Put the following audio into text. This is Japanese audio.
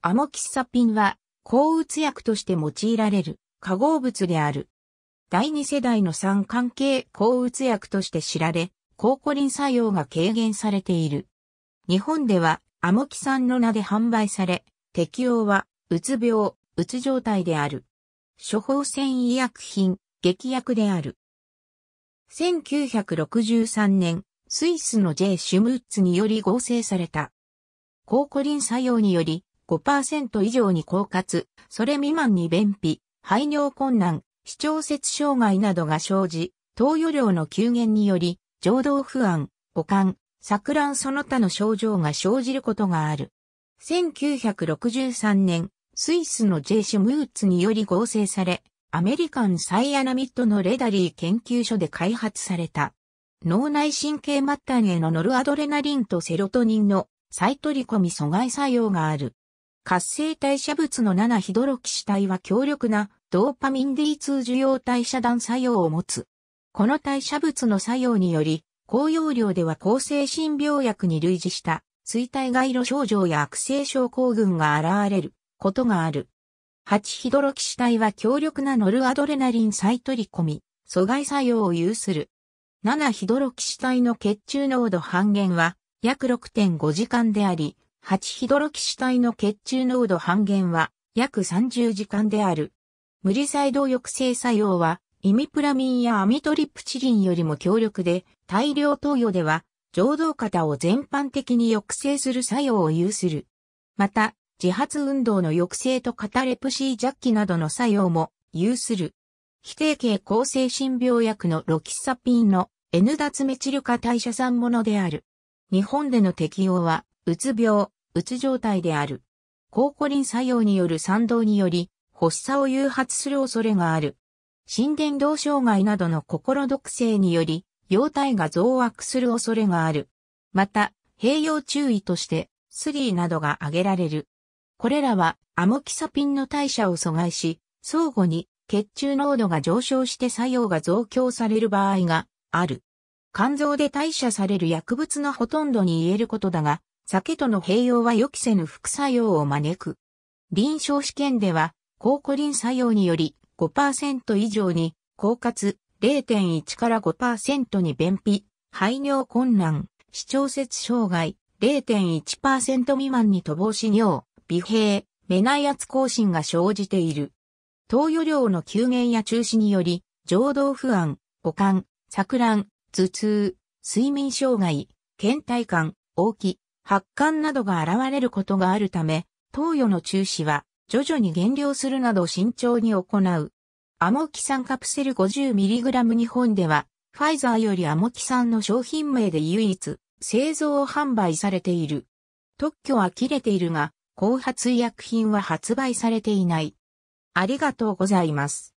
アモキサピンは、抗うつ薬として用いられる化合物である。第二世代の酸関係抗うつ薬として知られ、抗コリン作用が軽減されている。日本では、アモキ酸の名で販売され、適用は、うつ病、うつ状態である。処方箋医薬品、劇薬である。1963年、スイスの J. シュムッツにより合成された。抗コリン作用により、5%以上に高滑、それ未満に便秘、排尿困難、視聴節障害などが生じ、投与量の急減により、情動不安、悪寒、錯乱その他の症状が生じることがある。1963年、スイスのジェイシュ・ムーツにより合成され、アメリカンサイアナミッドのレダリー研究所で開発された。脳内神経末端へのノルアドレナリンとセロトニンの再取り込み阻害作用がある。活性代謝物の7ヒドロキシ体は強力なドーパミン D2 受容代謝断作用を持つ。この代謝物の作用により、高容量では抗精神病薬に類似した衰退外路症状や悪性症候群が現れることがある。8ヒドロキシ体は強力なノルアドレナリン再取り込み、阻害作用を有する。7ヒドロキシ体の血中濃度半減は約6.5時間であり、8ヒドロキシ体の血中濃度半減は約30時間である。無理細動抑制作用はイミプラミンやアミトリプチリンよりも強力で大量投与では浄動肩を全般的に抑制する作用を有する。また、自発運動の抑制とカタレプシージャッキなどの作用も有する。非定型抗精神病薬のロキサピンの N 脱メチル化代謝産物である。日本での適用はうつ病、うつ状態である。抗コリン作用による賛同により、発作を誘発する恐れがある。心電動障害などの心毒性により、容体が増悪する恐れがある。また、併用注意として、スリーなどが挙げられる。これらは、アモキサピンの代謝を阻害し、相互に血中濃度が上昇して作用が増強される場合がある。肝臓で代謝される薬物のほとんどに言えることだが、酒との併用は予期せぬ副作用を招く。臨床試験では、高コリン作用により5%以上に、高猾0.1から5%に便秘、排尿困難、視聴節障害、0.1%未満に乏し尿、微閉、目内圧更新が生じている。投与量の急減や中止により、情動不安、股間、錯乱、頭痛、睡眠障害、倦怠感、大き、発汗などが現れることがあるため、投与の中止は徐々に減量するなど慎重に行う。アモキんカプセル 50mg 日本では、ファイザーよりアモキんの商品名で唯一、製造を販売されている。特許は切れているが、後発医薬品は発売されていない。ありがとうございます。